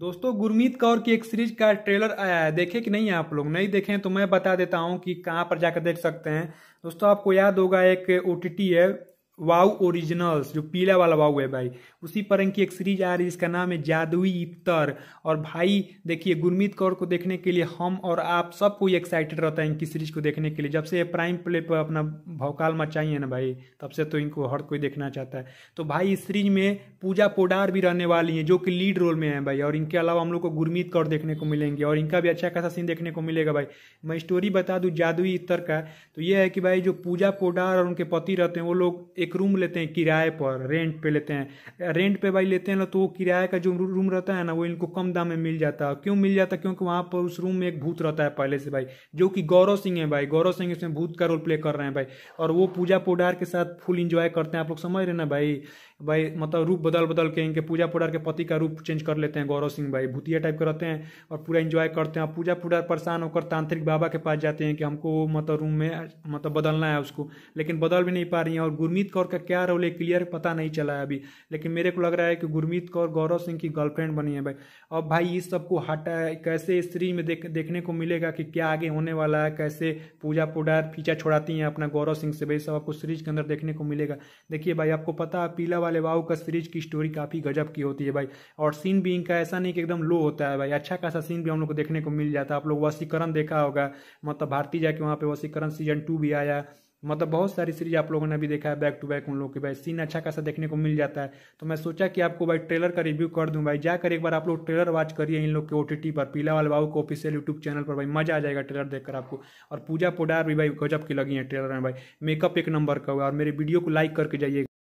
दोस्तों गुरमीत कौर की एक सीरीज का ट्रेलर आया है देखे कि नहीं है आप लोग नहीं देखें तो मैं बता देता हूं कि कहां पर जाकर देख सकते हैं दोस्तों आपको याद होगा एक ओ है वाऊ ओरिजिनल्स जो पीला वाला वाऊ है भाई उसी पर इनकी एक सीरीज आ रही है जिसका नाम है जादुई इफ्तर और भाई देखिए गुरमीत कौर को देखने के लिए हम और आप सब कोई एक्साइटेड रहता है इनकी सीरीज को देखने के लिए जब से ये प्राइम प्ले पर अपना भौकाल मचाई है ना भाई तब से तो इनको हर कोई देखना चाहता है तो भाई इस सीरीज में पूजा पोडार भी रहने वाली हैं जो कि लीड रोल में है भाई और इनके अलावा हम लोग को गुरमीत कौर देखने को मिलेंगे और इनका भी अच्छा खासा सीन देखने को मिलेगा भाई मैं स्टोरी बता दूँ जादुई इतर का तो ये है कि भाई जो पूजा पोडार और उनके पति रहते हैं वो लोग एक एक रूम लेते हैं किराए पर रेंट पे लेते हैं रेंट पे भाई लेते हैं ना तो वो किराए का जो रूम रहता है ना वो इनको कम दाम में मिल जाता है क्यों मिल जाता है क्योंकि वहाँ पर उस रूम में एक भूत रहता है पहले से भाई जो कि गौरव सिंह है भाई गौरव सिंह इसमें भूत का रोल प्ले कर रहे हैं भाई और वो पूजा पोडार के साथ फुल इंजॉय करते हैं आप लोग समझ रहे ना भाई भाई मतलब रूप बदल बदल के इनके पूजा पुडार के पति का रूप चेंज कर लेते हैं गौरव सिंह भाई भूतिया टाइप के रहते हैं और पूरा इंजॉय करते हैं पूजा पुडार परेशान होकर तांत्रिक बाबा के पास जाते हैं कि हमको मतलब रूम में मतलब बदलना है उसको लेकिन बदल भी नहीं पा रही है और गुरमीत कौर का क्या रोल है क्लियर पता नहीं चला है अभी लेकिन मेरे को लग रहा है कि गुरमीत कौर गौरव सिंह की गर्लफ्रेंड बनी है भाई अब भाई इस सबको हटा कैसे स्त्री में देख देखने को मिलेगा कि क्या आगे होने वाला है कैसे पूजा पुडार फीचा छोड़ाती हैं अपना गौरव सिंह से भाई सब आपको सीरीज के अंदर देखने को मिलेगा देखिए भाई आपको पता है पीला वाले बाहू का सीरीज की स्टोरी काफ़ी गजब की होती है भाई और सीन भी इनका ऐसा नहीं कि एकदम लो होता है भाई अच्छा खासा सीन भी हम लोग को देखने को मिल जाता है आप लोग वसीकरण देखा होगा मतलब भारती जाके वहाँ पर वसीकरण सीजन टू भी आया मतलब बहुत सारी सीरीज आप लोगों ने अभी देखा है बैक टू बैक उन लोगों के भाई सीन अच्छा खासा देखने को मिल जाता है तो मैं सोचा कि आपको भाई ट्रेलर का रिव्यू कर दूं भाई जाकर एक बार आप लोग ट्रेलर वॉच करिए इन लोग के ओटीटी पर पीला वाल बाबू को ऑफिशियल यूट्यूब चैनल पर भाई मजा आ जाएगा ट्रेलर देखकर आपको और पूजा पोडार भी भाई गजब की लगी है ट्रेलर में भाई मेकअप एक नंबर का हुआ और मेरे वीडियो को लाइक करके जाइए